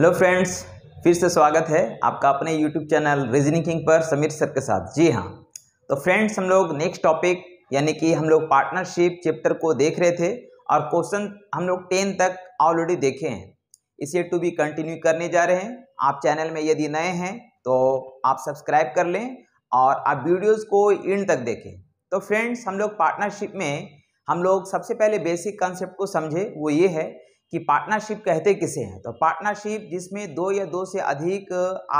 hello friends फिर से स्वागत है आपका अपने यूट्यूब चैनल रीजनिंग किंग पर समीर सर के साथ जी हाँ तो फ्रेंड्स हम लोग नेक्स्ट टॉपिक यानी कि हम लोग पार्टनरशिप चैप्टर को देख रहे थे और क्वेश्चन हम लोग टेन तक ऑलरेडी देखे हैं इसे टू बी कंटिन्यू करने जा रहे हैं आप चैनल में यदि नए हैं तो आप सब्सक्राइब कर लें और आप वीडियोज़ को इंड तक देखें तो फ्रेंड्स हम लोग पार्टनरशिप में हम लोग सबसे पहले बेसिक कॉन्सेप्ट को समझे वो ये है कि पार्टनरशिप कहते किसे हैं तो पार्टनरशिप जिसमें दो या दो से अधिक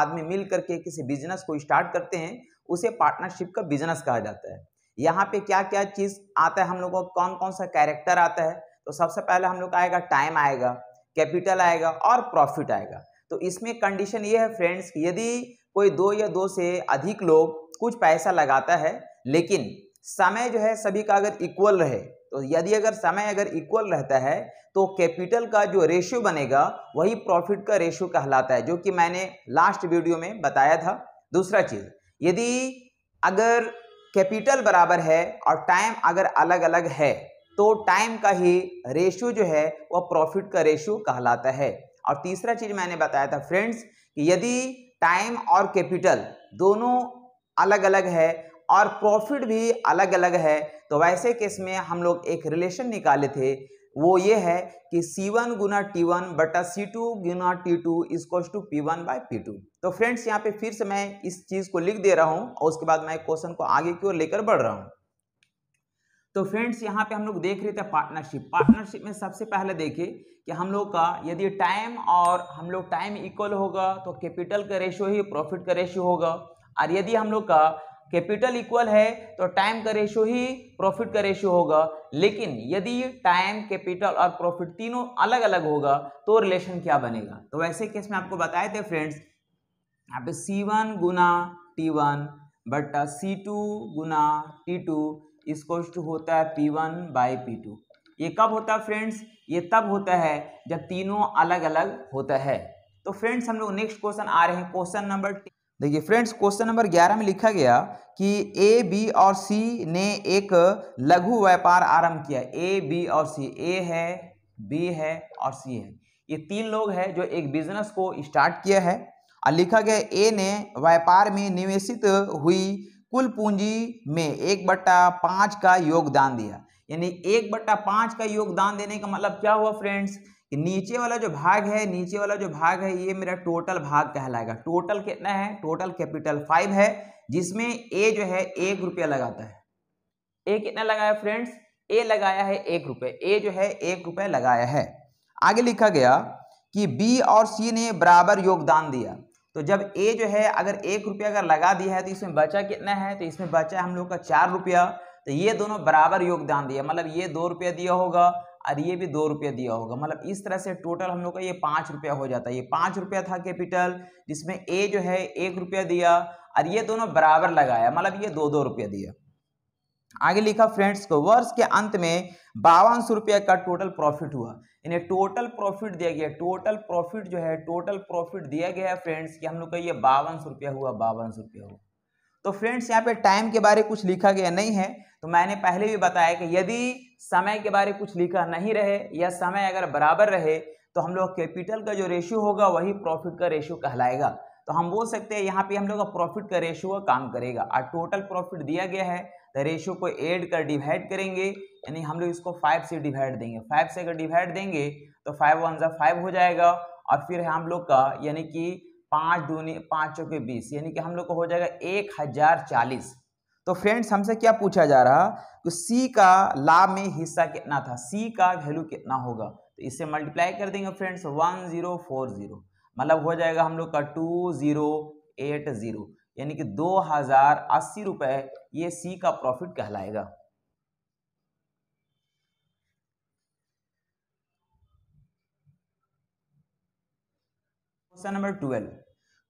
आदमी मिल करके किसी बिजनेस को स्टार्ट करते हैं उसे पार्टनरशिप का बिजनेस कहा जाता है यहाँ पे क्या क्या चीज़ आता है हम लोगों को कौन कौन सा कैरेक्टर आता है तो सबसे पहले हम लोग आएगा टाइम आएगा कैपिटल आएगा और प्रॉफिट आएगा तो इसमें कंडीशन ये है फ्रेंड्स कि यदि कोई दो या दो से अधिक लोग कुछ पैसा लगाता है लेकिन समय जो है सभी का अगर इक्वल रहे तो यदि अगर समय अगर इक्वल रहता है तो कैपिटल का जो रेशियो बनेगा वही प्रॉफिट का रेशियो कहलाता है जो कि मैंने लास्ट वीडियो में बताया था दूसरा चीज़ यदि अगर कैपिटल बराबर है और टाइम अगर अलग अलग है तो टाइम का ही रेशियो जो है वह प्रॉफिट का रेशियो कहलाता है और तीसरा चीज़ मैंने बताया था फ्रेंड्स कि यदि टाइम और कैपिटल दोनों अलग अलग है और प्रॉफिट भी अलग अलग है तो वैसे केस में हम लोग एक रिलेशन निकाले थे वो ये है कि सी वन गुना टी वन बटा सी टू गुना T two is equals to P one by P two तो फ्रेंड्स यहाँ पे फिर से मैं इस चीज़ को लिख दे रहा हूँ और उसके बाद मैं क्वेश्चन को आगे की ओर लेकर बढ़ रहा हूँ तो फ्रेंड्स यहाँ पे हम लोग देख रहे थे पार्टनरशिप पार्टनरशिप में सबसे पहले देखिए कि हम लोग का यदि टाइम और हम लोग टाइम इक्वल होगा तो कैपिटल का रेशियो ही प्रॉफिट का रेशियो होगा और यदि हम लोग का कैपिटल इक्वल है तो टाइम का रेशियो ही प्रॉफिट का रेशियो होगा लेकिन यदि टाइम कैपिटल और प्रॉफिट तीनों अलग अलग होगा तो रिलेशन क्या बनेगा तो वैसे केस में आपको बताए थे फ्रेंड्स यहाँ पे सी वन गुना टी वन बट सी टू गुना टी टू इसको होता है P one by P two ये कब होता है फ्रेंड्स ये तब होता है जब तीनों अलग अलग होता है तो फ्रेंड्स हम लोग नेक्स्ट क्वेश्चन आ रहे हैं क्वेश्चन नंबर देखिए फ्रेंड्स क्वेश्चन नंबर 11 में लिखा गया कि ए बी और सी ने एक लघु व्यापार आरंभ किया ए बी और सी ए है बी है और सी है ये तीन लोग हैं जो एक बिजनेस को स्टार्ट किया है और लिखा गया ए ने व्यापार में निवेशित हुई कुल पूंजी में एक बट्टा पाँच का योगदान दिया यानी एक बट्टा पाँच का योगदान देने का मतलब क्या हुआ फ्रेंड्स नीचे वाला जो भाग है नीचे वाला जो भाग है ये मेरा टोटल भाग कहलाएगा टोटल कितना है टोटल कैपिटल फाइव है जिसमें ए जो है एक रुपया लगाता है ए कितना लगाया फ्रेंड्स ए लगाया है एक रुपये ए जो है एक रुपये लगाया है आगे लिखा गया कि बी और सी ने बराबर योगदान दिया तो जब ए जो है अगर एक रुपया अगर लगा दिया है तो इसमें बचा कितना है तो इसमें बचा हम लोग का चार रुपया तो ये दोनों बराबर योगदान दिया मतलब ये दो रुपया दिया होगा और ये भी दो रुपया दिया होगा मतलब इस तरह से टोटल हम लोग का ये पाँच रुपया हो जाता है ये पाँच रुपया था कैपिटल जिसमें ए जो है एक रुपया दिया और ये दोनों बराबर लगाया मतलब ये दो दो रुपया दिया आगे लिखा फ्रेंड्स को वर्ष के अंत में बावन सौ रुपये का टोटल प्रॉफिट हुआ यानी टोटल प्रॉफिट दिया गया टोटल प्रॉफिट जो है टोटल प्रॉफिट दिया गया फ्रेंड्स कि हम लोग का ये बावन सौ रुपया हुआ बावन सौ रुपया हुआ तो फ्रेंड्स यहाँ पे टाइम के बारे कुछ लिखा गया नहीं है तो मैंने पहले भी बताया कि यदि समय के बारे कुछ लिखा नहीं रहे या समय अगर बराबर रहे तो हम लोग कैपिटल का जो रेशियो होगा वही प्रॉफिट का रेशियो कहलाएगा तो हम बोल सकते हैं यहाँ पे हम लोग का प्रॉफिट का रेशियो काम करेगा और टोटल प्रॉफिट दिया गया है तो रेशियो को एड कर डिवाइड करेंगे यानी हम लोग इसको फाइव से डिवाइड देंगे फाइव से अगर डिवाइड देंगे तो फाइव वन जो फाइव हो जाएगा और फिर हम लोग का यानी कि पाँच दूनी पाँच के बीस यानी कि हम लोग को हो जाएगा एक हजार चालीस तो फ्रेंड्स हमसे क्या पूछा जा रहा कि सी का लाभ में हिस्सा कितना था सी का वैल्यू कितना होगा तो इससे मल्टीप्लाई कर देंगे friends one zero four zero मतलब हो जाएगा हम लोग का टू जीरो एट जीरो यानी कि दो हजार अस्सी रुपये ये सी का प्रॉफिट कहलाएगा क्वेश्चन नंबर ट्वेल्व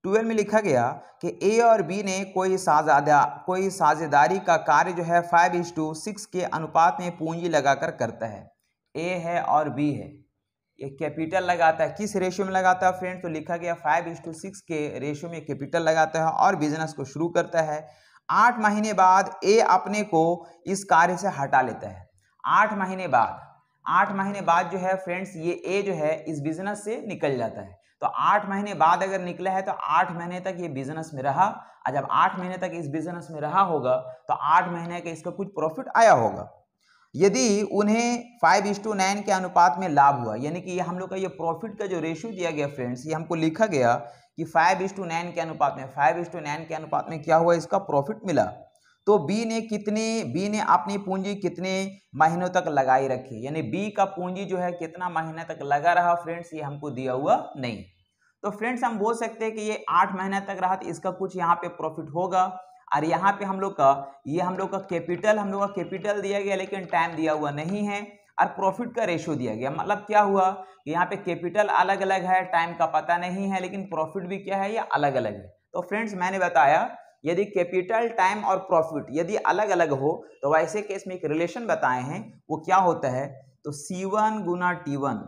ट्वेल्व में लिखा गया कि ए और बी ने कोई साझादा कोई साझेदारी का कार्य जो है फाइव इज टू सिक्स के अनुपात में पूंजी लगाकर करता है ए है और बी है ये कैपिटल लगाता है किस रेशियो में लगाता है फ्रेंड तो लिखा गया फाइव इज टू सिक्स के रेशियो में कैपिटल लगाता है और बिजनेस को शुरू करता है आठ महीने बाद ए अपने को इस कार्य से हटा लेता है आठ महीने बाद आठ महीने बाद जो है फ्रेंड्स ये ए जो है इस बिजनेस से निकल जाता है तो आठ महीने बाद अगर निकला है तो आठ महीने तक ये बिजनेस में रहा और जब आठ महीने तक इस बिजनेस में रहा होगा तो आठ महीने का इसका कुछ प्रॉफिट आया होगा यदि उन्हें फाइव इस टू नाइन के अनुपात में लाभ हुआ यानी कि ये हम लोग का ये प्रॉफिट का जो रेशियो दिया गया फ्रेंड्स ये हमको लिखा गया कि फाइव इस टू नाइन के अनुपात में फाइव इंस टू नाइन के अनुपात में क्या हुआ इसका प्रॉफिट मिला तो बी ने कितने बी ने अपनी पूंजी कितने महीनों तक लगाई रखी यानी बी का पूंजी जो है कितना महीने तक लगा रहा फ्रेंड्स ये हमको दिया हुआ नहीं तो फ्रेंड्स हम बोल सकते हैं कि ये आठ महीने तक रहा तो इसका कुछ यहाँ पे प्रॉफिट होगा और यहाँ पे हम लोग का ये हम लोग का कैपिटल हम लोग का कैपिटल दिया गया लेकिन टाइम दिया हुआ नहीं है और प्रॉफिट का रेशियो दिया गया मतलब क्या हुआ कि यहाँ पे कैपिटल अलग अलग है टाइम का पता नहीं है लेकिन प्रॉफिट भी क्या है ये अलग अलग है तो फ्रेंड्स मैंने बताया यदि कैपिटल टाइम और प्रॉफिट यदि अलग अलग हो तो वैसे केस में एक रिलेशन बताए हैं वो क्या होता है तो सी वन गुना टी वन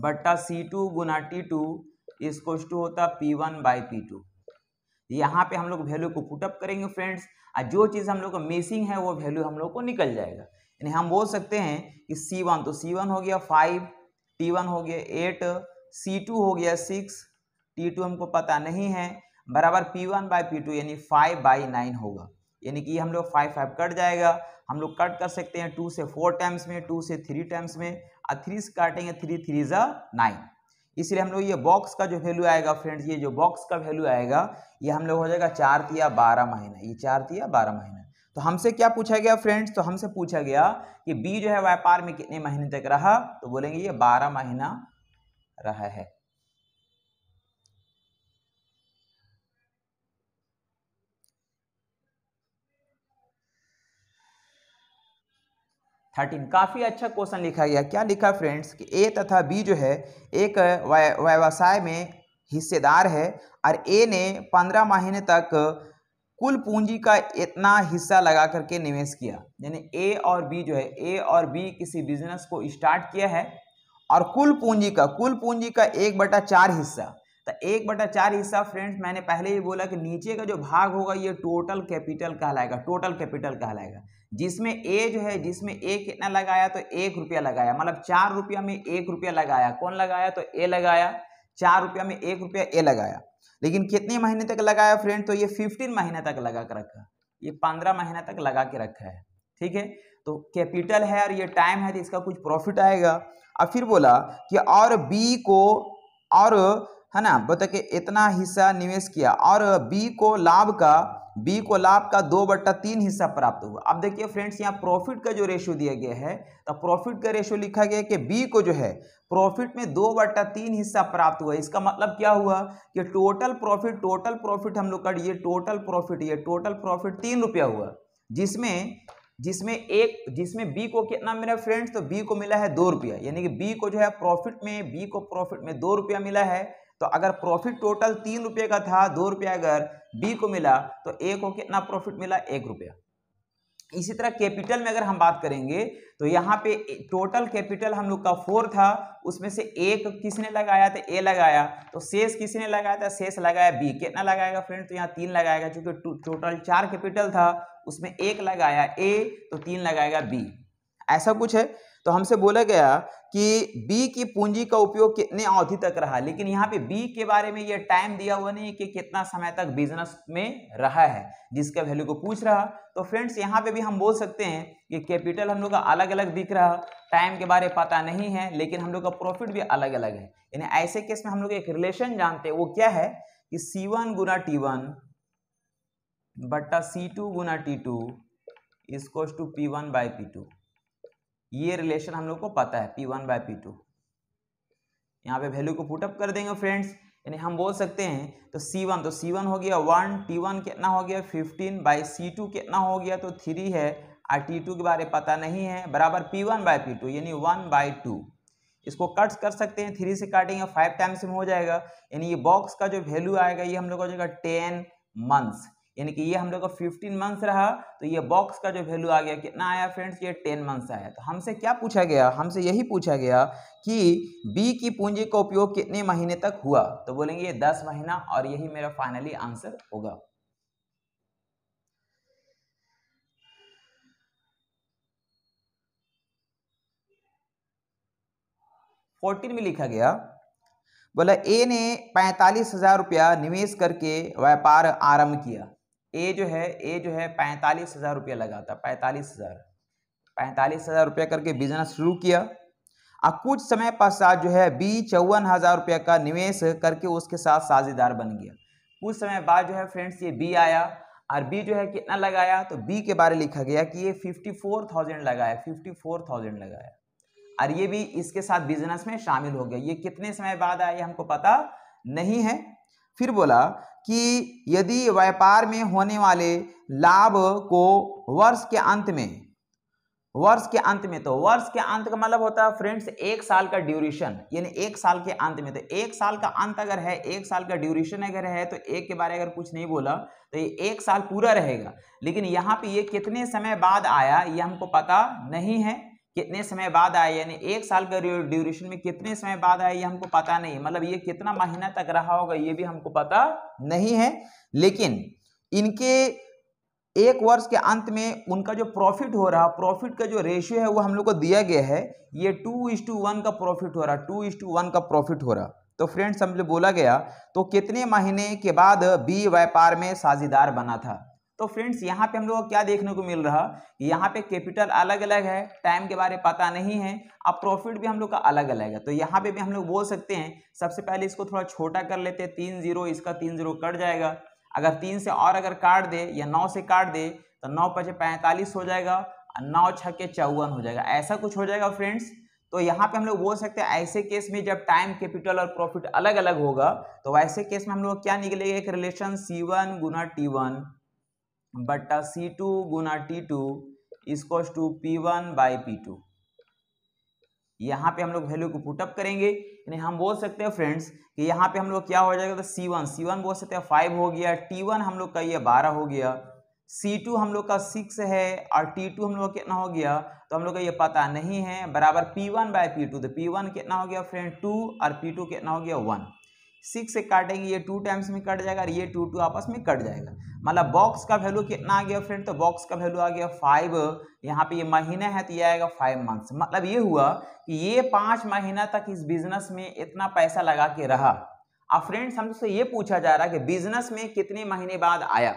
बट्टा सी टू गुना टी टू इसकोस होता P one by P two यहाँ पे हम लोग वैल्यू को पुटअप करेंगे फ्रेंड्स और जो चीज़ हम लोग मिसिंग है वो वैल्यू हम लोग को निकल जाएगा यानी हम बोल सकते हैं कि सी वन तो सी वन हो गया फाइव टी वन हो गया एट सी टू हो गया सिक्स टी टू हमको पता नहीं है बराबर P one by P two यानी फाइव बाई नाइन होगा यानी कि हम लोग फाइव फाइव कट जाएगा हम लोग कट कर सकते हैं टू से फोर टाइम्स में टू से थ्री टाइम्स में और थ्री से काटेंगे थ्री थ्री ज़ा नाइन इसलिए हम लोग ये बॉक्स का जो वैल्यू आएगा फ्रेंड्स ये जो बॉक्स का वैल्यू आएगा ये हम लोग हो जाएगा चार तिया बारह महीना ये चार तिया बारह महीना तो हमसे क्या पूछा गया फ्रेंड्स तो हमसे पूछा गया कि बी जो है व्यापार में कितने महीने तक रहा तो बोलेंगे ये बारह महीना रहा है थर्टीन काफ़ी अच्छा क्वेश्चन लिखा गया क्या लिखा फ्रेंड्स कि ए तथा बी जो है एक व्यवसाय में हिस्सेदार है और ए ने पंद्रह महीने तक कुल पूंजी का इतना हिस्सा लगा करके निवेश किया यानी ए और बी जो है ए और बी किसी बिजनेस को स्टार्ट किया है और कुल पूंजी का कुल पूंजी का एक बटा चार हिस्सा तो एक बटा चार हिस्सा फ्रेंड्स मैंने पहले ही बोला कि नीचे का जो भाग होगा ये टोटल कैपिटल कहलाएगा टोटल कैपिटल कहलाएगा जिसमें ए जो है जिसमें ए कितना लगाया तो एक रुपया लगाया मतलब चार रुपया में एक रुपया लगाया कौन लगाया तो ए लगाया चार रुपया में एक रुपया ए लगाया लेकिन कितने महीने तक लगाया फ्रेंड तो ये फिफ्टीन महीने तक लगा के रखा ये पंद्रह महीने तक लगा के रखा है ठीक है तो कैपिटल है और ये टाइम है तो इसका कुछ प्रॉफिट आएगा अब फिर बोला कि और बी को और है ना बता के इतना हिस्सा निवेश किया और बी को लाभ का बी को लाभ का दो बट्टा तीन हिस्सा प्राप्त हुआ अब देखिए फ्रेंड्स यहाँ प्रॉफिट का जो रेशियो दिया गया है तो प्रॉफिट का रेशियो लिखा गया कि बी को जो है प्रॉफिट में दो बट्टा तीन हिस्सा प्राप्त हुआ इसका मतलब क्या हुआ कि टोटल प्रॉफिट टोटल प्रॉफिट हम लोग का ये टोटल प्रॉफिट ये टोटल प्रॉफिट तीन रुपया हुआ जिसमें जिसमें एक जिसमें बी को कितना मेरा फ्रेंड्स तो बी को मिला है दो रुपया यानी कि बी को जो है प्रॉफिट में बी को प्रॉफिट में दो रुपया मिला है तो अगर प्रॉफिट टोटल तीन रुपये का था दो रुपया अगर बी को मिला तो ए को कितना प्रॉफिट मिला एक रुपया इसी तरह कैपिटल में अगर हम बात करेंगे तो यहाँ पे टोटल कैपिटल हम लोग का फोर था उसमें से एक किसने लगाया था ए लगाया तो शेष किसने लगाया था शेष लगाया बी कितना लगाएगा फ्रेंड तो यहाँ तीन लगाएगा क्योंकि टोटल चार कैपिटल था उसमें एक लगाया ए तो तीन लगाएगा बी ऐसा कुछ है तो हमसे बोला गया कि बी की पूंजी का उपयोग कितने अवधि तक रहा लेकिन यहाँ पे बी के बारे में ये टाइम दिया हुआ नहीं कि कितना समय तक बिजनेस में रहा है जिसके वैल्यू को पूछ रहा तो फ्रेंड्स यहाँ पे भी हम बोल सकते हैं कि कैपिटल हम लोग का अलग अलग दिख रहा टाइम के बारे में पता नहीं है लेकिन हम लोग का प्रॉफिट भी अलग अलग है यानी ऐसे केस में हम लोग एक रिलेशन जानते हैं वो क्या है कि सी वन गुना टी वन बट्टा सी टू गुना T two is to P one by P two ये रिलेशन हम लोग को पता है P one by P two यहाँ पे वैल्यू को पुटअप कर देंगे फ्रेंड्स यानी हम बोल सकते हैं तो सी वन तो सी वन हो गया वन टी कितना हो गया फिफ्टीन बाई सी टू कितना हो गया तो थ्री है और टी टू के बारे पता नहीं है बराबर P one by P two यानी वन बाई टू इसको कट्स कर सकते हैं थ्री से काटेंगे फाइव टाइम्स में हो जाएगा यानी ये बॉक्स का जो वैल्यू आएगा ये हम लोग हो जाएगा टेन मंथ्स यानी कि ये हम लोग का फिफ्टीन मंथ्स रहा तो ये बॉक्स का जो वैल्यू आ गया कितना आया फ्रेंड्स ये टेन मंथ्स आया तो हमसे क्या पूछा गया हमसे यही पूछा गया कि बी की पूंजी का उपयोग कितने महीने तक हुआ तो बोलेंगे ये दस महीना और यही मेरा फाइनली आंसर होगा फोर्टीन में लिखा गया बोला ए ने पैंतालीस हजार रुपया निवेश करके व्यापार आरंभ किया ए जो है ए जो है पैंतालीस हज़ार रुपया लगा था पैंतालीस हज़ार पैंतालीस हज़ार रुपया करके बिजनेस शुरू किया और कुछ समय पश्चात जो है बी चौवन हज़ार रुपया का निवेश करके उसके साथ साझेदार बन गया कुछ समय बाद जो है फ्रेंड्स ये बी आया और बी जो है कितना लगाया तो बी के बारे लिखा गया कि ये फिफ्टी फोर थाउजेंड लगाया फिफ्टी फोर थाउजेंड लगाया और ये भी इसके साथ बिजनेस में शामिल हो गया ये कितने समय बाद आया हमको पता नहीं है फिर बोला कि यदि व्यापार में होने वाले लाभ को वर्ष के अंत में वर्ष के अंत में तो वर्ष के अंत का मतलब होता है फ्रेंड्स एक साल का ड्यूरेशन यानी एक साल के अंत में तो एक साल का अंत अगर है एक साल का ड्यूरेशन अगर है तो एक के बारे अगर कुछ नहीं बोला तो ये एक साल पूरा रहेगा लेकिन यहाँ पे ये कितने समय बाद आया ये हमको पता नहीं है कितने समय बाद आए यानी एक साल के ड्यूरेशन में कितने समय बाद आए ये हमको पता नहीं मतलब ये कितना महीना तक रहा होगा ये भी हमको पता नहीं है लेकिन इनके एक वर्ष के अंत में उनका जो प्रॉफिट हो रहा प्रॉफिट का जो रेशियो है वो हम लोग को दिया गया है ये टू इज टू वन का प्रॉफिट हो रहा टू इज टू वन का प्रॉफिट हो रहा तो फ्रेंड्स लोग बोला गया तो कितने महीने के बाद बी व्यापार में साझेदार बना था तो फ्रेंड्स यहाँ पे हम लोग क्या देखने को मिल रहा यहाँ पे कैपिटल अलग अलग है टाइम के बारे में पता नहीं है अब प्रॉफिट भी हम लोग का अलग अलग है तो यहाँ पे भी हम लोग बोल सकते हैं सबसे पहले इसको थोड़ा छोटा कर लेते हैं तीन जीरो इसका तीन जीरो कट जाएगा अगर तीन से और अगर काट दे या नौ से काट दे तो नौ पचे पैंतालीस हो जाएगा और नौ छके चौवन हो जाएगा ऐसा कुछ हो जाएगा फ्रेंड्स तो यहाँ पे हम लोग बोल सकते हैं ऐसे केस में जब टाइम कैपिटल और प्रॉफिट अलग अलग होगा तो वैसे केस में हम लोग क्या निकलेगा एक रिलेशन सी वन गुना टी वन बट्टा सी टू गुना टी टू इसकोस to P one by P two यहाँ पे हम लोग वैल्यू को पुटअप करेंगे यानी हम बोल सकते हैं फ्रेंड्स कि यहाँ पे हम लोग क्या हो जाएगा तो सी वन सी वन बोल सकते हैं फाइव हो गया टी वन हम लोग का ये बारह हो गया सी टू हम लोग का सिक्स है और टी टू हम लोग कितना हो गया तो हम लोग का ये पता नहीं है बराबर P one by P two तो पी वन कितना हो गया फ्रेंड टू और पी टू कितना हो गया वन सिक्स से काटेंगे ये टू टाइम्स में कट जाएगा और ये टू टू आपस में कट जाएगा मतलब बॉक्स का वैल्यू कितना आ गया फ्रेंड तो बॉक्स का वैल्यू आ गया फाइव यहाँ पे ये महीने है तो ये आएगा फाइव मंथ्स मतलब ये हुआ कि ये पाँच महीना तक इस बिजनेस में इतना पैसा लगा के रहा अब फ्रेंड्स हमसे ये पूछा जा रहा है कि बिजनेस में कितने महीने बाद आया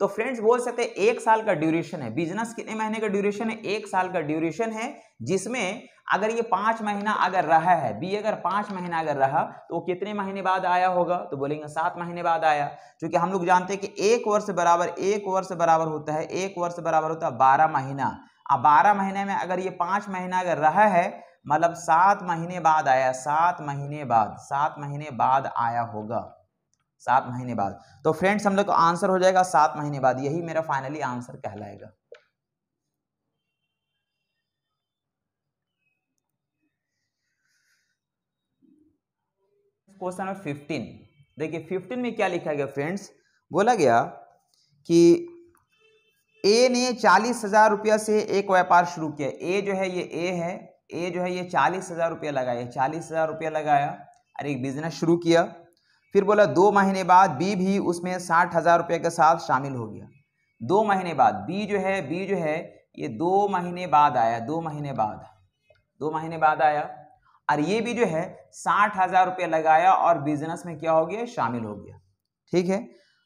तो फ्रेंड्स बोल सकते एक साल का ड्यूरेशन है बिजनेस कितने महीने का ड्यूरेशन है एक साल का ड्यूरेशन है जिसमें अगर ये पाँच महीना अगर रहा है बी अगर पाँच महीना अगर रहा तो वो कितने महीने बाद आया होगा तो बोलेंगे सात महीने बाद आया क्योंकि हम लोग जानते हैं कि एक वर्ष बराबर एक वर्ष बराबर होता है एक वर्ष बराबर होता है बारह महीना अब बारह महीने में अगर ये पाँच महीना अगर रहा है मतलब सात महीने बाद आया सात महीने बाद सात महीने बाद आया होगा सात महीने बाद तो फ्रेंड्स हम लोग को आंसर हो जाएगा सात महीने बाद यही मेरा फाइनली आंसर कहलाएगा क्वेश्चन नंबर फिफ्टीन देखिए फिफ्टीन में क्या लिखा गया फ्रेंड्स बोला गया कि ए ने चालीस हजार रुपया से एक व्यापार शुरू किया ए जो है ये ए है ए जो है ये चालीस हजार रुपया लगाया चालीस हजार रुपया लगाया और एक बिजनेस शुरू किया फिर बोला दो महीने बाद बी भी उसमें साठ हजार रुपये के साथ शामिल हो गया दो महीने बाद बी जो है बी जो है ये दो महीने बाद आया दो महीने बाद दो महीने बाद आया और ये भी जो है साठ हजार रुपये लगाया और बिजनेस में क्या हो गया शामिल हो गया ठीक है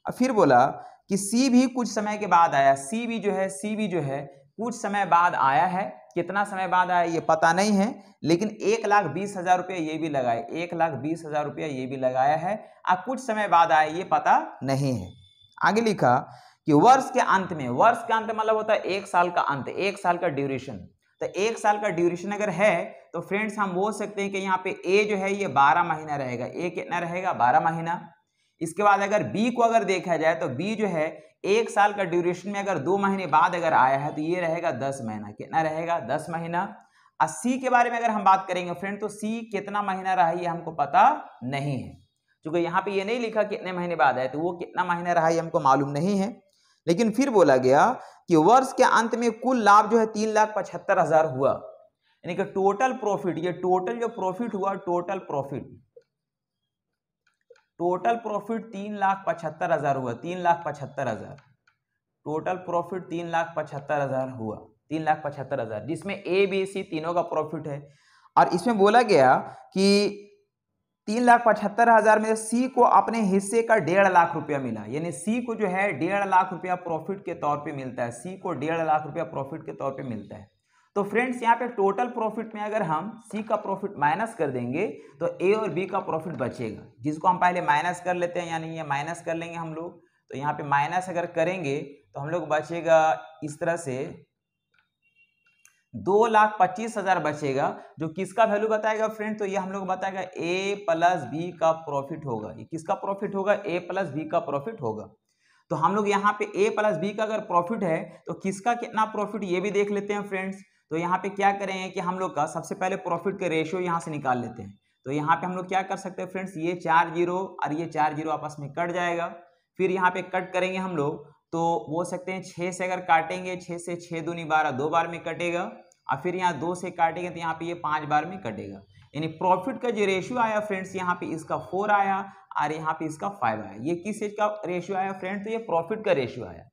और फिर बोला कि सी भी कुछ समय के बाद आया सी भी जो है सी भी जो है कुछ समय बाद आया है कितना समय बाद आया ये पता नहीं है लेकिन एक लाख बीस हजार रुपया ये भी लगाए एक लाख बीस हजार रुपया ये भी लगाया है और कुछ समय बाद आया ये पता नहीं है आगे लिखा कि वर्ष के अंत में वर्ष के अंत मतलब होता है एक साल का अंत एक साल का ड्यूरेशन तो एक साल का ड्यूरेशन अगर है तो फ्रेंड्स हम बोल सकते हैं कि यहाँ पे ए जो है ये बारह महीना रहेगा ए कितना रहेगा बारह महीना इसके बाद अगर बी को अगर देखा जाए तो बी जो है एक साल का ड्यूरेशन में अगर दो महीने बाद अगर आया है तो ये रहेगा दस महीना कितना रहेगा दस महीना और सी के बारे में अगर हम बात करेंगे फ्रेंड तो सी कितना महीना रहा ये हमको पता नहीं है क्योंकि यहाँ पे ये नहीं लिखा कितने महीने बाद आए तो वो कितना महीना रहा ये हमको मालूम नहीं है लेकिन फिर बोला गया कि वर्ष के अंत में कुल लाभ जो है तीन लाख पचहत्तर हजार हुआ यानी कि टोटल प्रॉफिट ये टोटल जो प्रॉफिट हुआ टोटल प्रॉफिट टोटल प्रॉफिट तीन लाख पचहत्तर हजार हुआ तीन लाख पचहत्तर हजार टोटल प्रॉफिट तीन लाख पचहत्तर हजार हुआ तीन लाख पचहत्तर हजार जिसमें ए बी सी तीनों का प्रॉफिट है और इसमें बोला गया कि तीन लाख पचहत्तर हजार में सी को अपने हिस्से का डेढ़ लाख रुपया मिला यानी सी को जो है डेढ़ लाख रुपया प्रॉफिट के तौर पे मिलता है सी को डेढ़ लाख रुपया प्रॉफिट के तौर पे मिलता है तो फ्रेंड्स यहाँ पे टोटल प्रॉफिट में अगर हम सी का प्रॉफिट माइनस कर देंगे तो ए और बी का प्रॉफिट बचेगा जिसको हम पहले माइनस कर लेते हैं यानी ये माइनस कर लेंगे हम लोग तो यहाँ पे माइनस अगर करेंगे तो हम लोग बचेगा इस तरह से दो लाख पच्चीस हजार बचेगा जो किसका वैल्यू बताएगा फ्रेंड तो ये हम लोग बताएगा ए प्लस बी का प्रॉफिट होगा ये किसका प्रॉफिट होगा ए प्लस बी का प्रॉफिट होगा तो हम लोग यहाँ पे ए प्लस बी का अगर प्रॉफिट है तो किसका कितना प्रॉफिट ये भी देख लेते हैं फ्रेंड्स तो यहाँ पे क्या करेंगे कि हम लोग का सबसे पहले प्रॉफिट का रेशियो यहाँ से निकाल लेते हैं तो यहाँ पे हम लोग क्या कर सकते हैं फ्रेंड्स ये चार जीरो और ये चार जीरो आपस में कट जाएगा फिर यहाँ पे कट करेंगे हम लोग तो बोल सकते हैं छः से अगर काटेंगे छः से छः दूनी बारह दो बार में कटेगा और फिर यहाँ दो से काटेंगे तो यहाँ पे ये पांच बार में कटेगा यानी प्रॉफिट का जो रेशियो आया फ्रेंड्स यहाँ पे इसका फोर आया और यहाँ पे इसका फाइव आया ये किस चीज़ का रेशियो आया फ्रेंड्स तो ये प्रॉफिट का रेशियो आया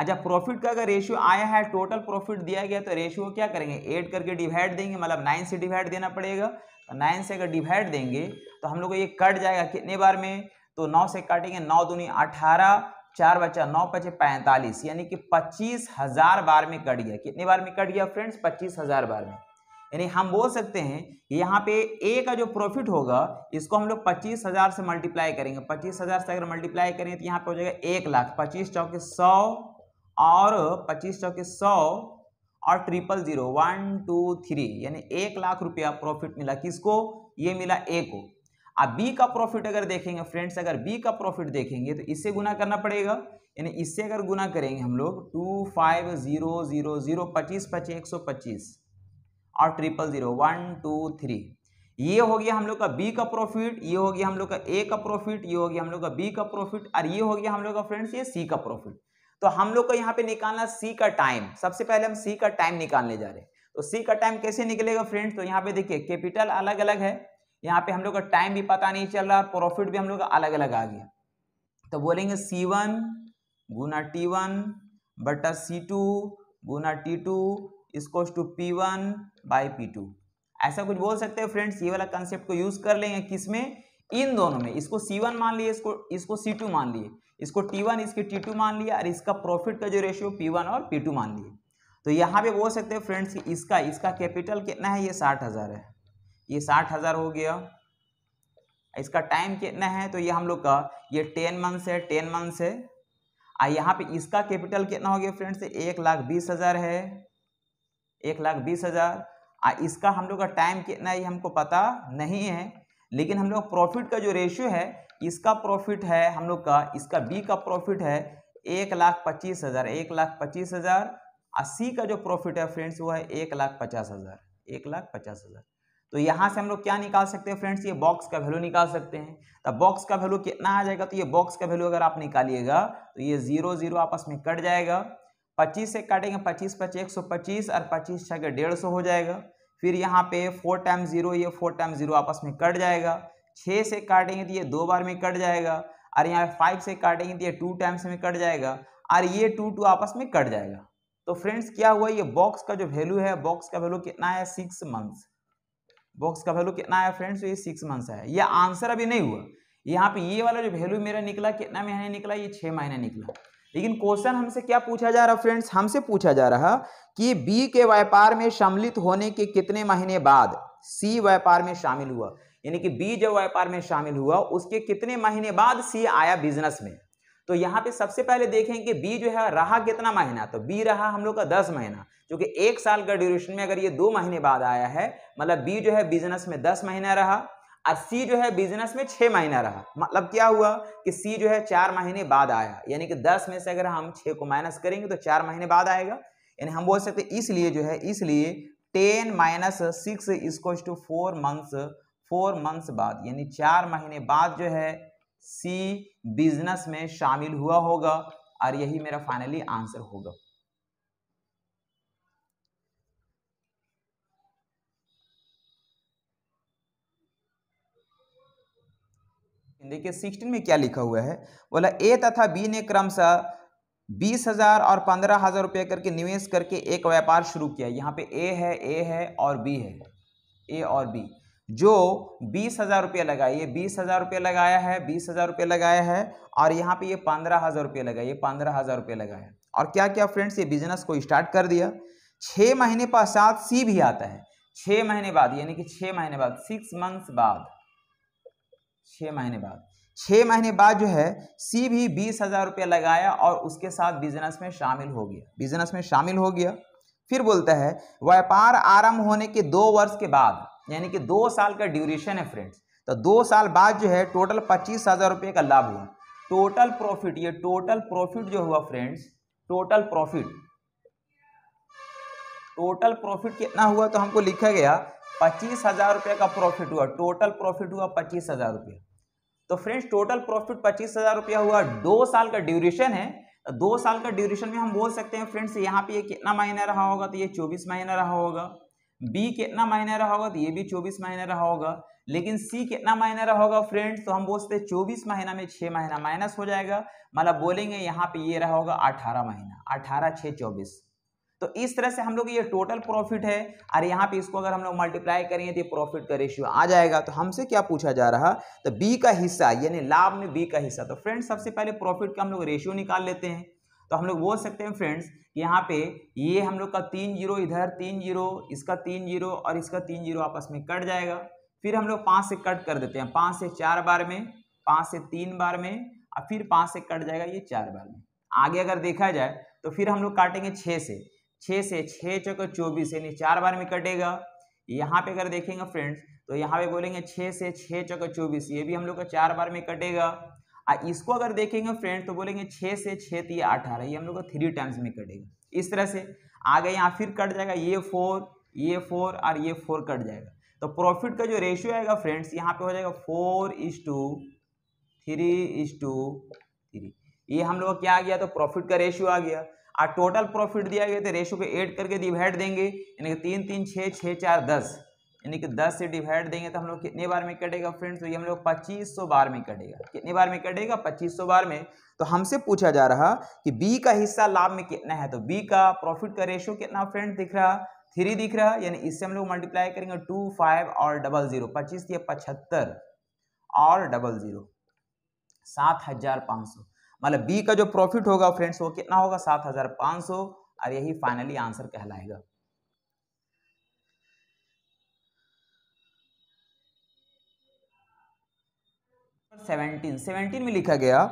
अच्छा प्रॉफिट का अगर रेशियो आया है टोटल प्रॉफिट दिया गया तो रेशियो क्या करेंगे एड करके डिवाइड देंगे मतलब नाइन से डिवाइड देना पड़ेगा तो नाइन से अगर डिवाइड देंगे तो हम लोग को ये कट जाएगा कितने बार में तो नौ से काटेंगे नौ दूनी अठारह चार बचा नौ पचे पैंतालीस यानी कि पच्चीस हजार बार में कट गया कितने बार में कट गया फ्रेंड्स पच्चीस हजार बार में यानी हम बोल सकते हैं यहाँ पे ए का जो प्रॉफिट होगा इसको हम लोग पच्चीस हजार से मल्टीप्लाई करेंगे पच्चीस हजार से अगर मल्टीप्लाई करेंगे तो यहाँ पे हो जाएगा एक लाख पच्चीस चौके सौ और पच्चीस चौके सौ और triple zero one two three यानी एक लाख रुपया प्रॉफिट मिला किसको ये मिला ए को आप बी का प्रॉफिट अगर देखेंगे फ्रेंड्स अगर बी का प्रॉफिट देखेंगे तो इससे गुना करना पड़ेगा यानी इससे अगर गुना करेंगे हम लोग two five zero zero zero पच्चीस पच्चीस एक सौ पच्चीस और triple zero one two three ये हो गया हम लोग का बी का प्रॉफिट ये हो गया हम लोग का ए का प्रॉफिट ये हो गया हम लोग का बी का प्रॉफिट और ये हो गया हम लोग का फ्रेंड्स ये सी का प्रॉफिट तो हम लोग को यहाँ पे निकालना सी का टाइम सबसे पहले हम सी का टाइम निकालने जा रहे हैं तो सी का टाइम कैसे निकलेगा फ्रेंड्स तो यहाँ पे देखिए कैपिटल अलग अलग है यहाँ पे हम लोग का टाइम भी पता नहीं चल रहा प्रॉफिट भी हम लोग का अलग अलग आ गया तो बोलेंगे सी वन गुना टी वन बटा सी टू गुना टी टू इसकोस to P one by P two ऐसा कुछ बोल सकते हैं फ्रेंड्स ये वाला कंसेप्ट को यूज़ कर लेंगे किस में इन दोनों में इसको सी वन मान लिए इसको इसको सी टू मान लिए इसको टी वन इसके टी टू मान लिया और इसका प्रॉफिट का जो रेशियो पी वन और पी टू मान लिए तो यहाँ पे बोल सकते हैं फ्रेंड्स कि इसका इसका कैपिटल कितना है ये साठ हज़ार है ये साठ हज़ार हो गया इसका टाइम कितना है तो ये हम लोग का ये टेन मंथ्स है टेन मंथ्स है और यहाँ पे इसका कैपिटल कितना हो गया फ्रेंड्स एक लाख बीस हज़ार है एक लाख बीस हज़ार और इसका हम लोग का टाइम कितना है ये हमको पता नहीं है लेकिन हम लोग प्रॉफिट का जो रेशियो है इसका प्रॉफिट है हम लोग का इसका बी का प्रॉफिट है एक लाख पच्चीस हज़ार एक लाख पच्चीस हज़ार और सी का जो प्रॉफिट है फ्रेंड्स वो है एक लाख पचास हज़ार एक लाख पचास हज़ार तो यहाँ से हम लोग क्या निकाल सकते हैं फ्रेंड्स ये बॉक्स का वैल्यू निकाल सकते हैं तो बॉक्स का वैल्यू कितना आ जाएगा तो ये बॉक्स का वैल्यू अगर आप निकालिएगा तो ये जीरो जीरो आपस में कट जाएगा पच्चीस से काटेंगे पच्चीस पच्चीस एक सौ पच्चीस और पच्चीस छः डेढ़ सौ हो जाएगा फिर यहाँ पे फोर टाइम जीरो ये फोर टाइम जीरो आपस में कट जाएगा छः से काटेंगे तो ये दो बार में कट जाएगा और यहाँ फाइव से काटेंगे तो ये टू टाइम्स में कट जाएगा और ये टू टू आपस में कट जाएगा तो फ्रेंड्स क्या हुआ ये बॉक्स का जो वैल्यू है बॉक्स का वैल्यू कितना है सिक्स मंथ्स बॉक्स का वैल्यू कितना आया फ्रेंड्स तो ये सिक्स मंथ्स है ये आंसर अभी नहीं हुआ यहाँ पे ये वाला जो वैल्यू मेरा निकला कितना महीने निकला ये छः महीने निकला लेकिन क्वेश्चन हमसे क्या पूछा जा रहा फ्रेंड्स हमसे पूछा जा रहा कि बी के व्यापार में सम्मिलित होने के कितने महीने बाद सी व्यापार में शामिल हुआ यानी कि बी जब व्यापार में शामिल हुआ उसके कितने महीने बाद सी आया बिजनेस में तो यहाँ पे सबसे पहले देखेंगे बी जो है रहा कितना महीना तो बी रहा हम लोग का दस महीना जो कि एक साल का ड्यूरेशन में अगर ये दो महीने बाद आया है मतलब बी जो है बिजनेस में दस महीना रहा और सी जो है बिजनेस में छः महीना रहा मतलब क्या हुआ कि सी जो है चार महीने बाद आया यानी कि दस में से अगर हम छः को माइनस करेंगे तो चार महीने बाद आएगा यानी हम बोल सकते इसलिए जो है इसलिए टेन माइनस सिक्स इसकोज to four months four months बाद यानी चार महीने बाद जो है सी बिजनेस में शामिल हुआ होगा और यही मेरा फाइनली आंसर होगा देखिए 16 में क्या लिखा हुआ है बोला ए तथा बी ने क्रमशः बीस हजार और पंद्रह हजार रुपये करके निवेश करके एक व्यापार शुरू किया यहाँ पे ए है ए है और बी है ए और बी जो बीस हज़ार रुपये लगाइए बीस हज़ार रुपये लगाया है बीस हज़ार रुपये लगाया है और यहाँ पे ये पंद्रह हज़ार रुपये लगाइए पंद्रह हज़ार रुपये लगाया और क्या क्या फ्रेंड्स ये बिजनेस को स्टार्ट कर दिया छः महीने पश्चात सी भी आता है छः महीने बाद यानी कि छः महीने बाद सिक्स मंथ्स बाद छः महीने बाद छः महीने बाद जो है सी भी बीस हज़ार रुपया लगाया और उसके साथ बिजनेस में शामिल हो गया बिजनेस में शामिल हो गया फिर बोलता है व्यापार आरंभ होने के दो वर्ष के बाद यानी कि दो साल का ड्यूरेशन है फ्रेंड्स तो दो साल बाद जो है टोटल पच्चीस हज़ार रुपये का लाभ हुआ टोटल प्रॉफिट ये टोटल प्रॉफिट जो हुआ friends total profit total profit कितना हुआ तो हमको लिखा गया पच्चीस हज़ार रुपये का प्रॉफिट हुआ टोटल प्रॉफिट हुआ पच्चीस हज़ार रुपये तो फ्रेंड्स टोटल प्रॉफिट पच्चीस हज़ार रुपया हुआ दो साल का ड्यूरेशन है तो दो साल का ड्यूरेशन में हम बोल सकते हैं फ्रेंड्स यहाँ पे ये कितना महीना रहा होगा तो ये चौबीस महीना रहा होगा बी कितना मायने रहा होगा तो ये भी चौबीस महीने रहा होगा लेकिन सी कितना महीने रहा होगा फ्रेंड्स तो हम बोलते चौबीस महीना में छह महीना माइनस हो जाएगा मतलब बोलेंगे यहाँ पे ये रहा होगा अठारह महीना अठारह छः चौबीस तो इस तरह से हम लोग ये टोटल प्रॉफिट है और यहाँ पे इसको अगर हम लोग मल्टीप्लाई करेंगे तो ये प्रॉफिट का रेशियो आ जाएगा तो हमसे क्या पूछा जा रहा तो बी का हिस्सा यानी लाभ में बी का हिस्सा तो फ्रेंड्स सबसे पहले प्रॉफिट का हम लोग रेशियो निकाल लेते हैं तो हम लोग बोल सकते हैं फ्रेंड्स कि यहाँ पे ये हम लोग का तीन जीरो इधर तीन जीरो इसका तीन जीरो और इसका तीन जीरो आपस में कट जाएगा फिर हम लोग पाँच से कट कर देते हैं पाँच से चार बार में पाँच से तीन बार में और फिर पाँच से कट जाएगा ये चार बार में आगे अगर देखा जाए तो फिर हम लोग काटेंगे छः से छः से छः चौक चौबीस यानी चार बार में कटेगा यहाँ पे अगर देखेंगे फ्रेंड्स तो यहाँ पे बोलेंगे छः से छः चौक चौबीस ये भी हम लोग का चार बार में कटेगा इसको अगर देखेंगे फ्रेंड तो बोलेंगे छः से छः तो ये अठारह ये हम लोग को थ्री टाइम्स में कटेगा इस तरह से आगे यहाँ फिर कट जाएगा ये फोर ये फोर और ये फोर कट जाएगा तो प्रॉफिट का जो रेशियो आएगा फ्रेंड्स यहाँ पे हो जाएगा four is to three is to three ये हम लोग क्या आ गया तो प्रॉफिट का रेशियो आ गया और टोटल प्रॉफिट दिया गया तो रेशियो को ऐड करके डिवाइड देंगे यानी कि तीन तीन छः छः चार दस यानी कि 10 से डिवाइड देंगे तो हम लोग कितने बार में कटेगा फ्रेंड्स तो ये हम लोग 2500 बार में कटेगा कितने बार में कटेगा 2500 बार में तो हमसे पूछा जा रहा कि बी का हिस्सा लाभ में कितना है तो बी का प्रॉफिट का रेशो कितना फ्रेंड दिख रहा थ्री दिख रहा यानी इससे हम लोग मल्टीप्लाई करेंगे टू फाइव और डबल जीरो पच्चीस या पचहत्तर और डबल जीरो सात हजार पाँच सौ मतलब बी का जो प्रॉफिट होगा फ्रेंड्स वो कितना होगा सात हजार पाँच सौ और यही फाइनली आंसर कहलाएगा सेवनटीन सेवनटीन में लिखा गया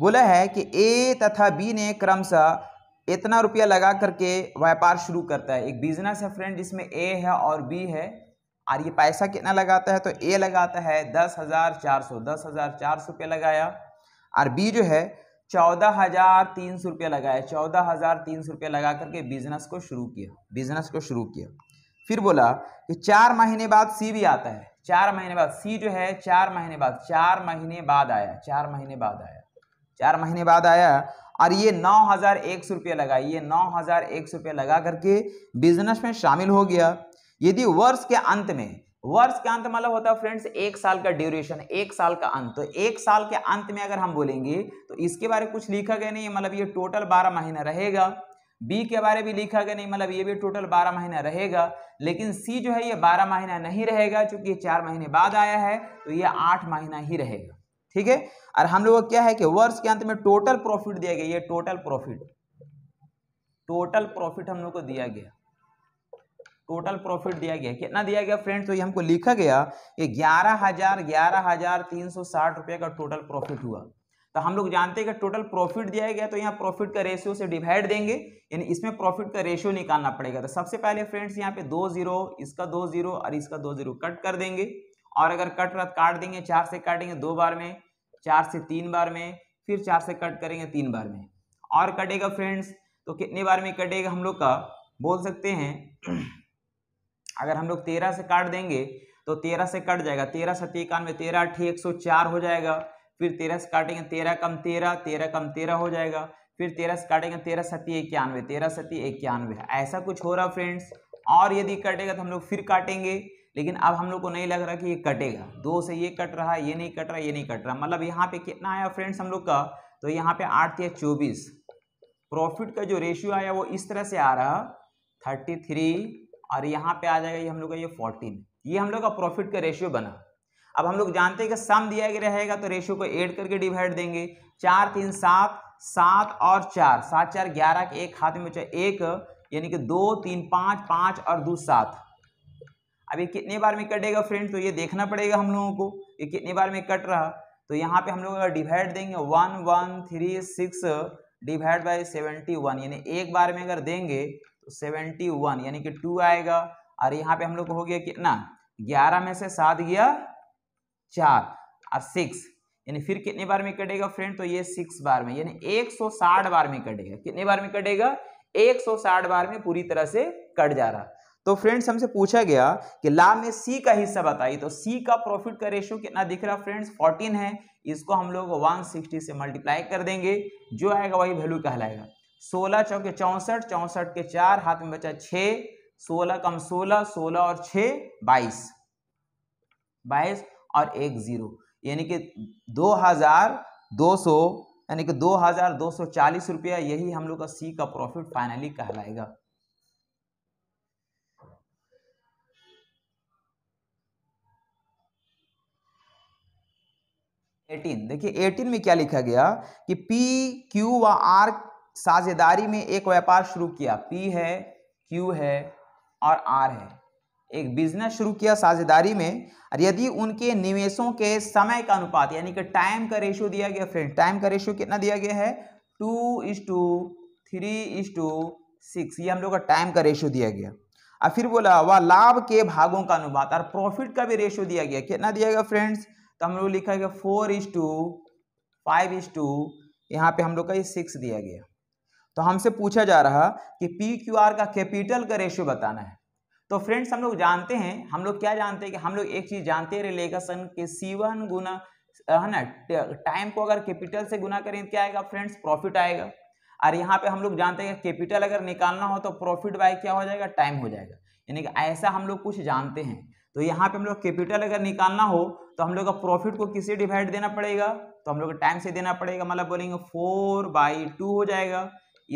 बोला है कि ए तथा बी ने क्रमशः इतना रुपया लगा करके व्यापार शुरू करता है एक बिजनेस है फ्रेंड जिसमें ए है और बी है और ये पैसा कितना लगाता है तो ए लगाता है दस हज़ार चार सौ दस हज़ार चार सौ रुपया लगाया और बी जो है चौदह हज़ार तीन सौ रुपया लगाया चौदह हज़ार तीन सौ रुपया लगा करके बिजनेस को शुरू किया बिजनेस को शुरू किया फिर बोला कि चार महीने बाद सी भी आता है चार महीने बाद सी जो है चार महीने बाद चार महीने बाद आया चार महीने बाद आया चार महीने बाद आया और ये नौ हज़ार एक सौ रुपये लगा ये नौ हज़ार एक सौ रुपये लगा करके बिजनेस में शामिल हो गया यदि वर्ष के अंत में वर्ष के अंत मतलब होता है फ्रेंड्स एक साल का ड्यूरेशन एक साल का अंत तो एक साल के अंत में अगर हम बोलेंगे तो इसके बारे में कुछ लिखा गया नहीं मतलब ये टोटल बारह महीना रहेगा बी के बारे में लिखा गया नहीं मतलब ये भी टोटल बारह महीना रहेगा लेकिन सी जो है ये बारह महीना नहीं रहेगा चूंकि ये चार महीने बाद आया है तो ये आठ महीना ही रहेगा ठीक है और हम लोग क्या है कि वर्ष के अंत में टोटल प्रॉफिट दिया गया ये टोटल प्रॉफिट टोटल प्रॉफिट हम लोग को दिया गया टोटल प्रॉफिट दिया गया कितना दिया गया फ्रेंड्स तो ये हमको लिखा गया कि ग्यारह हजार ग्यारह हजार तीन सौ साठ रुपये का टोटल प्रॉफिट हुआ तो हम लोग जानते हैं कि टोटल प्रॉफिट दिया गया तो यहाँ प्रॉफिट का रेशियो से डिवाइड देंगे यानी इसमें प्रॉफिट का रेशियो निकालना पड़ेगा तो सबसे पहले फ्रेंड्स यहाँ पे दो जीरो इसका दो जीरो और इसका दो जीरो कट कर देंगे और अगर कट रहा काट देंगे चार से काटेंगे दो बार में चार से तीन बार में फिर चार से कट करेंगे तीन बार में और कटेगा फ्रेंड्स तो कितने बार में कटेगा हम लोग का बोल सकते हैं अगर हम लोग तेरह से काट देंगे तो तेरह से कट जाएगा तेरह सत्य इक्यानवे तेरह अठी एक सौ चार हो जाएगा फिर तेरह से काटेंगे तेरह कम तेरह तेरह कम तेरह हो जाएगा फिर तेरह से काटेंगे तेरह सती इक्यानवे तेरह सती इक्यानवे ऐसा कुछ हो रहा फ्रेंड्स और यदि कटेगा तो हम लोग फिर काटेंगे लेकिन अब हम लोग को नहीं लग रहा कि ये कटेगा दो से ये कट रहा ये नहीं कट रहा ये नहीं कट रहा मतलब यहाँ पे कितना आया फ्रेंड्स हम लोग का तो यहाँ पे आठ या चौबीस प्रॉफिट का जो रेशियो आया वो इस तरह से आ रहा थर्टी थ्री और यहाँ पे आ जाएगा ये हम लोग का ये फोर्टीन ये हम लोग का प्रॉफिट का रेशियो बना अब हम लोग जानते हैं कि सम दिया गया रहेगा तो रेशियो को एड करके डिवाइड देंगे चार तीन सात सात और चार सात चार ग्यारह के एक हाथ में एक यानी कि दो तीन पाँच पाँच और दो सात अब ये कितने बार में कटेगा फ्रेंड तो ये देखना पड़ेगा हम लोगों को ये कितने बार में कट रहा तो यहाँ पे हम लोग अगर डिवाइड देंगे one one three six divide by seventy one यानी एक बार में अगर देंगे तो सेवेंटी वन यानी कि टू आएगा और यहाँ पे हम लोग को हो गया कितना ग्यारह में से सात गया चार और सिक्स यानी फिर कितने बार में कटेगा फ्रेंड तो ये सिक्स बार में यानी 160 बार में कटेगा कितने बार में कटेगा 160 बार में पूरी तरह से कट जा रहा तो फ्रेंड्स हमसे पूछा गया कि ला में सी का हिस्सा बताइए तो सी का प्रॉफिट का रेशियो कितना दिख रहा फ्रेंड्स 14 है इसको हम लोग 160 से मल्टीप्लाई कर देंगे जो आएगा वही वैल्यू कहलाएगा सोलह चौके चौंसठ चौंसठ के चार हाथ में बचा छ सोलह कम सोलह सोलह और छ बाईस बाईस और एक ज़ीरो यानी कि दो हज़ार दो सौ यानी कि दो हज़ार दो सौ चालीस रुपया यही हम लोग का सी का प्रॉफिट फाइनली कहलाएगा एटीन देखिए एटीन में क्या लिखा गया कि पी क्यू व आर साझेदारी में एक व्यापार शुरू किया पी है क्यू है और आर है एक बिजनेस शुरू किया साझेदारी में और यदि उनके निवेशों के समय का अनुपात यानी कि टाइम का रेशियो दिया गया फ्रेंड टाइम का रेशियो कितना दिया गया है two is to three is to six ये हम लोग का टाइम का रेशियो दिया गया और फिर बोला वह लाभ के भागों का अनुपात और प्रॉफिट का भी रेशियो दिया गया कितना दिया गया फ्रेंड्स तो हम लोग लिखा गया four is to five is to यहाँ पे हम लोग का ये सिक्स दिया गया तो हमसे पूछा जा रहा कि पी क्यू आर का कैपिटल का रेशियो बताना है तो फ्रेंड्स हम लोग जानते हैं हम लोग क्या जानते हैं कि हम लोग एक चीज़ जानते हैं रिलेशन के सीवन गुना है ना टाइम को अगर कैपिटल से गुना करें तो क्या आएगा फ्रेंड्स प्रॉफिट आएगा और यहाँ पे हम लोग जानते हैं कि कैपिटल अगर निकालना हो तो प्रॉफिट बाय क्या हो जाएगा टाइम हो जाएगा यानी कि ऐसा हम लोग कुछ जानते हैं तो यहाँ पे हम लोग कैपिटल अगर निकालना हो तो हम लोग का प्रॉफिट को किससे डिवाइड देना पड़ेगा तो हम लोग टाइम से देना पड़ेगा मतलब बोलेंगे फोर बाई टू हो जाएगा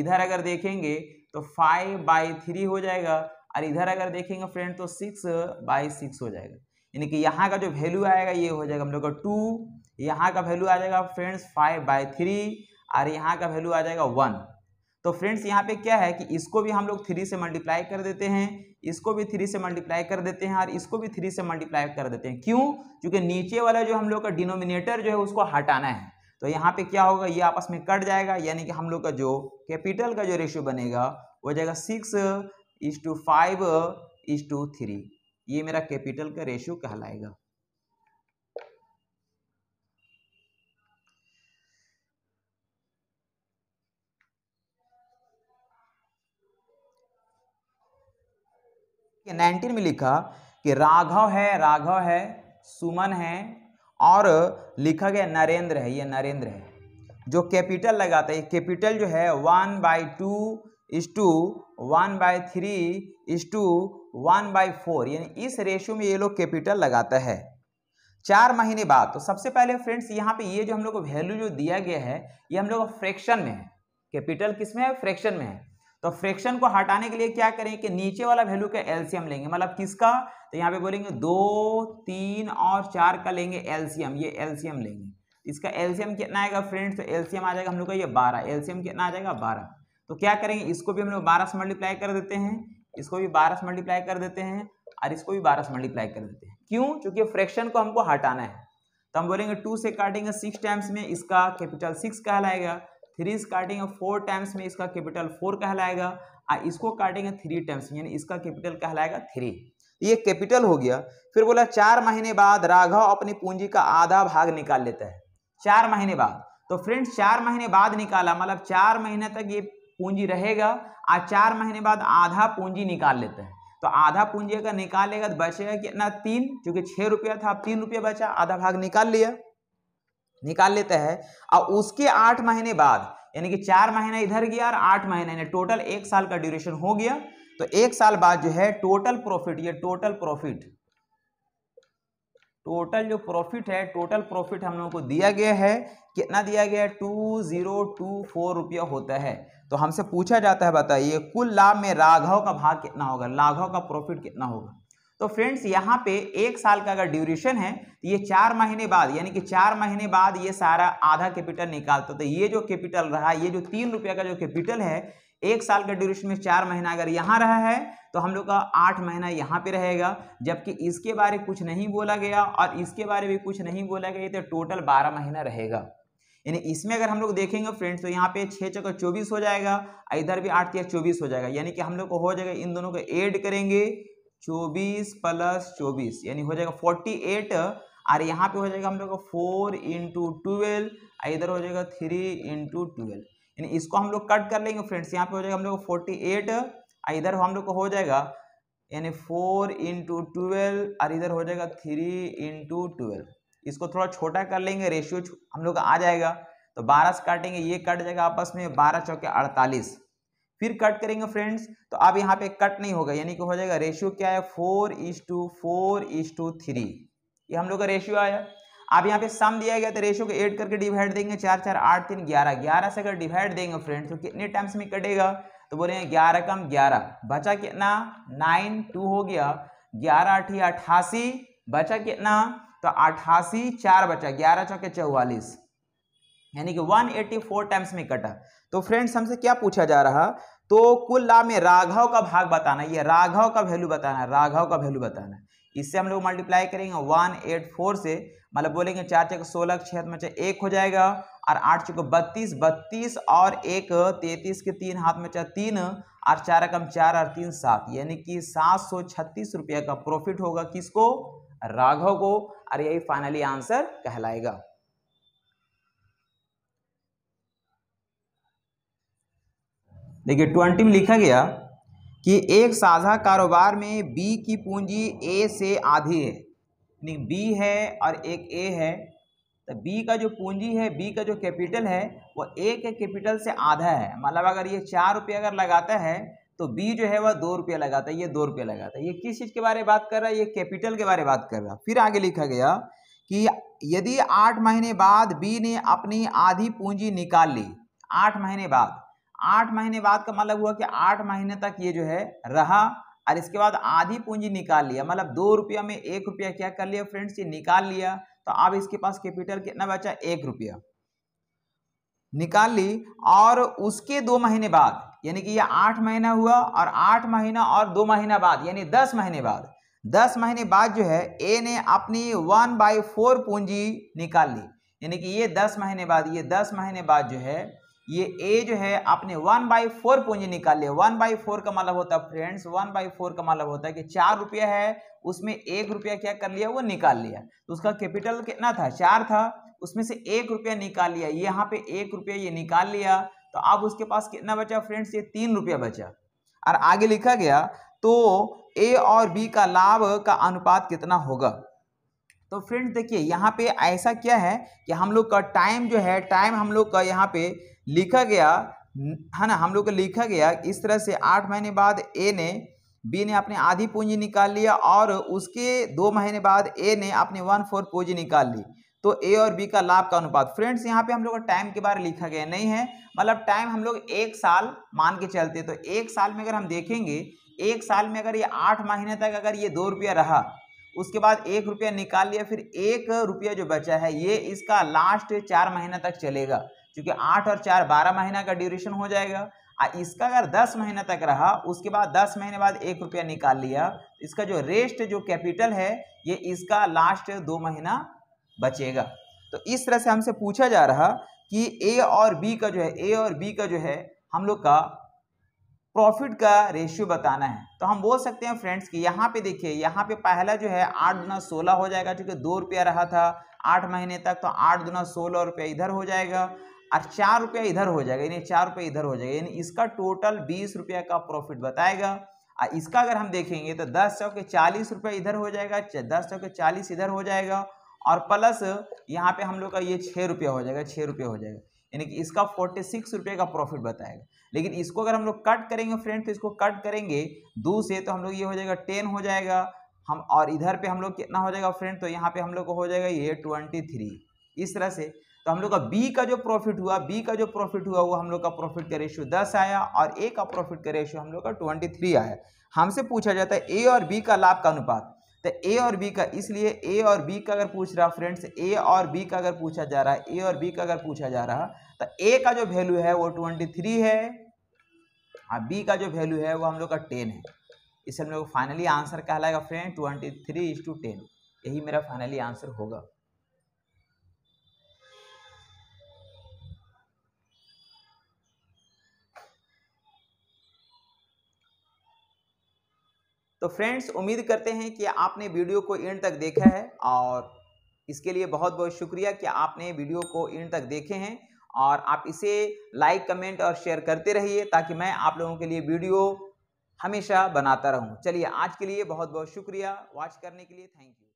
इधर अगर देखेंगे तो फाइव बाई थ्री हो जाएगा और इधर अगर देखेंगे फ्रेंड तो सिक्स बाई सिक्स हो जाएगा यानी कि यहाँ का जो वैल्यू आएगा ये हो जाएगा हम लोग का टू यहाँ का वैल्यू आ जाएगा फ्रेंड्स फाइव बाई थ्री और यहाँ का वैल्यू आ जाएगा वन तो फ्रेंड्स यहाँ पे क्या है कि इसको भी हम लोग थ्री से मल्टीप्लाई कर देते हैं इसको भी थ्री से मल्टीप्लाई कर देते हैं और इसको भी थ्री से मल्टीप्लाई कर देते हैं क्यों क्योंकि नीचे वाला जो हम लोग का डिनोमिनेटर जो है उसको हटाना है तो यहाँ पे क्या होगा ये आपस में कट जाएगा यानी कि हम लोग का जो कैपिटल का जो रेशियो बनेगा वो जाएगा six is to five is to three ये मेरा कैपिटल का रेशियो कहलाएगा नाइनटीन में लिखा कि राघव है राघव है सुमन है और लिखा गया नरेंद्र है ये नरेंद्र है जो कैपिटल लगाता है कैपिटल जो है one by two is to one by three is to one by four यानी इस रेशियो में ये लोग कैपिटल लगाता है चार महीने बाद तो सबसे पहले फ्रेंड्स यहाँ पे ये जो हम लोग को वैल्यू जो दिया गया है ये हम लोग फ्रैक्शन में है कैपिटल किस में है फ्रैक्शन में है तो फ्रैक्शन को हटाने के लिए क्या करें कि नीचे वाला वैल्यू का एलसीएम लेंगे मतलब किसका तो यहाँ पे बोलेंगे दो तीन और चार का लेंगे एलसीएम ये एलसीएम लेंगे इसका एलसीएम कितना आएगा फ्रेंड्स तो एलसीएम आ जाएगा हम लोग का ये बारह एलसीएम कितना आ जाएगा बारह तो क्या करेंगे इसको भी हम लोग बारह से मल्टीप्लाई कर देते हैं इसको भी बारह से मल्टीप्लाई कर देते हैं और इसको भी बारह से मल्टीप्लाई कर देते हैं क्यों क्योंकि फ्रैक्शन को हमको हटाना है तो हम बोलेंगे टू से काटेंगे सिक्स टाइम्स में इसका कैपिटल सिक्स कहलाएगा थ्री से काटेंगे फोर टाइम्स में इसका कैपिटल फोर कहलाएगा और इसको काटेंगे थ्री टाइम्स यानी इसका कैपिटल कहलाएगा थ्री तो ये कैपिटल हो गया फिर बोला चार महीने बाद राघव अपनी पूंजी का आधा भाग निकाल लेता है चार महीने बाद तो फ्रेंड्स चार महीने बाद निकाला मतलब चार महीने तक ये पूंजी रहेगा आज चार महीने बाद आधा पूंजी निकाल लेते हैं तो आधा पूंजी अगर निकालेगा तो बचेगा कितना तीन क्योंकि छः रुपया था अब तीन रुपया बचा आधा भाग निकाल लिया निकाल लेते हैं और उसके आठ महीने बाद यानी कि चार महीने इधर गया और आठ महीने यानी टोटल एक साल का ड्यूरेशन हो गया तो एक साल बाद जो है टोटल प्रॉफिट ये टोटल प्रॉफिट टोटल जो प्रॉफिट है टोटल प्रॉफिट हम लोगों को दिया गया है कितना दिया गया है टू जीरो टू फोर रुपया होता है तो हमसे पूछा जाता है बताइए कुल लाभ में राघव का भाग कितना होगा लाघव का प्रॉफिट कितना होगा तो फ्रेंड्स यहाँ पे एक साल का अगर ड्यूरेशन है तो ये चार महीने बाद यानी कि चार महीने बाद ये सारा आधा कैपिटल निकालता तो ये जो कैपिटल रहा ये जो तीन रुपये का जो कैपिटल है एक साल का ड्यूरेशन में चार महीना अगर यहाँ रहा है तो हम लोग का आठ महीना यहाँ पे रहेगा जबकि इसके बारे कुछ नहीं बोला गया और इसके बारे में कुछ नहीं बोला गया तो टोटल बारह महीना रहेगा यानी इसमें अगर हम लोग देखेंगे फ्रेंड्स तो यहाँ पे छः चक्कर चौबीस हो जाएगा इधर भी आठ तीस चौबीस हो जाएगा यानी कि हम लोग को हो जाएगा इन दोनों को ऐड करेंगे चौबीस प्लस चौबीस यानी हो जाएगा फोर्टी एट और यहाँ पे हो जाएगा हम लोग का फोर इंटू ट्वेल्व इधर हो जाएगा थ्री इंटू ट्वेल्व यानी इसको हम लोग कट कर लेंगे फ्रेंड्स यहाँ पे हो जाएगा हम लोग फोर्टी एट और इधर हम लोग को हो जाएगा यानी फोर इंटू ट्वेल्व और इधर हो जाएगा थ्री इंटू ट्वेल्व इसको थोड़ा छोटा कर लेंगे रेशियो हम लोग आ जाएगा तो बारह से काटेंगे ये कट जाएगा आपस में बारह चौके अड़तालीस फिर कट करेंगे फ्रेंड्स तो अब यहाँ पे कट नहीं होगा यानी कि हो जाएगा रेशियो क्या है four is to four is to three ये हम लोग का रेशियो आया अब यहाँ पे सम दिया गया तो रेशियो को एड करके डिवाइड देंगे चार चार आठ तीन ग्यारह ग्यारह से अगर डिवाइड देंगे फ्रेंड्स तो कितने टाइम्स में कटेगा तो बोले ग्यारह कम ग्यारह बचा कितना नाइन टू हो गया ग्यारह अठी अठासी बचा कितना तो अठासी चार बचा ग्यारह चौके चौवालीस यानी कि 184 टाइम्स में कटा तो फ्रेंड्स हमसे क्या पूछा जा रहा तो कुल लाभ में राघव का भाग बताना ये राघव का वैल्यू बताना राघव का वैल्यू बताना इससे हम लोग मल्टीप्लाई करेंगे वन एट फोर से मतलब बोलेंगे चार चौक सोलह छह में चाहे एक हो जाएगा और आठ चौक बत्तीस बत्तीस और एक तैतीस के तीन हाथ में चाहे तीन और चार कम चार और तीन सात यानी कि सात सौ छत्तीस रुपया का प्रॉफिट होगा किसको राघव को और यही फाइनली आंसर कहलाएगा देखिए ट्वेंटी में लिखा गया कि एक साझा कारोबार में बी की पूंजी ए से आधी है यानी बी है और एक ए है तो बी का जो पूंजी है बी का जो कैपिटल है वो ए के कैपिटल से आधा है मतलब अगर ये चार रुपये अगर लगाता है तो बी जो है वह दो रुपया लगाता है ये दो रुपया लगाता है ये किस चीज़ के बारे में बात कर रहा है ये कैपिटल के बारे में बात कर रहा है फिर आगे लिखा गया कि यदि आठ महीने बाद बी ने अपनी आधी पूंजी निकाल ली आठ महीने बाद आठ महीने बाद का मतलब हुआ कि आठ महीने तक ये जो है रहा और इसके बाद आधी पूंजी निकाल लिया मतलब दो रुपया में एक रुपया क्या कर लिया फ्रेंड्स ये निकाल लिया तो अब इसके पास कैपिटल कितना बचा एक रुपया निकाल ली और उसके दो महीने बाद यानी कि ये आठ महीना हुआ और आठ महीना और दो महीना बाद यानी दस महीने बाद दस महीने बाद जो है ए ने अपनी वन बाई फोर पूंजी निकाल ली यानी कि ये दस महीने बाद ये दस महीने बाद जो है ये ए जो है अपने वन बाई फोर पूंजी निकाल लिया वन बाई फोर का मतलब होता है फ्रेंड्स वन बाई फोर का मतलब होता है कि चार रुपया है उसमें एक रुपया क्या कर लिया वो निकाल लिया तो उसका कैपिटल कितना था चार था उसमें से एक रुपया निकाल लिया यहाँ पे एक रुपया ये निकाल लिया तो अब उसके पास कितना बचा फ्रेंड्स ये तीन रुपया बचा और आगे लिखा गया तो ए और बी का लाभ का अनुपात कितना होगा तो फ्रेंड्स देखिए यहाँ पे ऐसा क्या है कि हम लोग का टाइम जो है टाइम हम लोग का यहाँ पे लिखा गया है ना हम लोग का लिखा गया इस तरह से आठ महीने बाद ए ने बी ने अपने आधी पूंजी निकाल लिया और उसके दो महीने बाद ए ने अपने वन फोर पूंजी निकाल ली तो ए और बी का लाभ का अनुपात फ्रेंड्स यहाँ पे हम लोग का टाइम के बारे लिखा गया नहीं है मतलब टाइम हम लोग एक साल मान के चलते तो एक साल में अगर हम देखेंगे एक साल में अगर ये आठ महीने तक अगर ये दो रुपया रहा उसके बाद एक रुपया निकाल लिया फिर एक रुपया जो बचा है ये इसका लास्ट चार महीना तक चलेगा क्योंकि आठ और चार बारह महीना का ड्यूरेशन हो जाएगा इसका अगर दस महीने तक रहा उसके बाद दस महीने बाद एक रुपया निकाल लिया इसका जो रेस्ट जो कैपिटल है ये इसका लास्ट दो महीना बचेगा तो इस तरह से हमसे पूछा जा रहा कि ए और बी का जो है ए और बी का जो है हम लोग का प्रॉफिट का रेशियो बताना है तो हम बोल सकते हैं फ्रेंड्स कि यहाँ पे देखिए यहाँ पे पहला जो है आठ दुना सोलह हो जाएगा क्योंकि दो रुपया रहा था आठ महीने तक तो आठ दुना सोलह रुपया इधर हो जाएगा और चार रुपया इधर हो जाएगा यानी चार रुपया इधर हो जाएगा यानी इसका टोटल बीस रुपया का प्रॉफिट बताएगा और इसका अगर हम देखेंगे तो दस सौ के चालीस रुपया इधर हो जाएगा दस सौ के चालीस इधर हो जाएगा और प्लस यहाँ पे हम लोग का ये छः रुपया हो जाएगा छः रुपये हो जाएगा यानी कि इसका फोर्टी सिक्स रुपये का प्रॉफिट बताएगा लेकिन इसको अगर हम लोग कट करेंगे फ्रेंड तो इसको कट करेंगे दो से तो हम लोग ये हो जाएगा टेन हो जाएगा हम और इधर पे हम लोग कितना हो जाएगा फ्रेंड तो यहाँ पे हम लोग को हो जाएगा ये ट्वेंटी थ्री इस तरह से तो हम लोग का बी का जो प्रॉफिट हुआ बी का जो प्रॉफिट हुआ वो हम लोग का प्रॉफिट का रेशियो दस आया और ए का प्रॉफिट का रेशियो हम लोग का ट्वेंटी थ्री आया हमसे पूछा जाता है ए और बी का लाभ का अनुपात तो ए और बी का इसलिए ए और बी का अगर पूछ रहा फ्रेंड्स ए और बी का अगर पूछा जा रहा है ए और बी का अगर पूछा जा रहा तो ए का जो वैल्यू है वो ट्वेंटी थ्री है और बी का जो वैल्यू है वो हम लोग का टेन है इसे हम लोग फाइनली आंसर कहलाएगा friend twenty three is to ten यही मेरा फाइनली आंसर होगा तो फ्रेंड्स उम्मीद करते हैं कि आपने वीडियो को एंड तक देखा है और इसके लिए बहुत बहुत शुक्रिया कि आपने वीडियो को एंड तक देखे हैं और आप इसे लाइक कमेंट और शेयर करते रहिए ताकि मैं आप लोगों के लिए वीडियो हमेशा बनाता रहूं चलिए आज के लिए बहुत बहुत शुक्रिया वॉच करने के लिए थैंक यू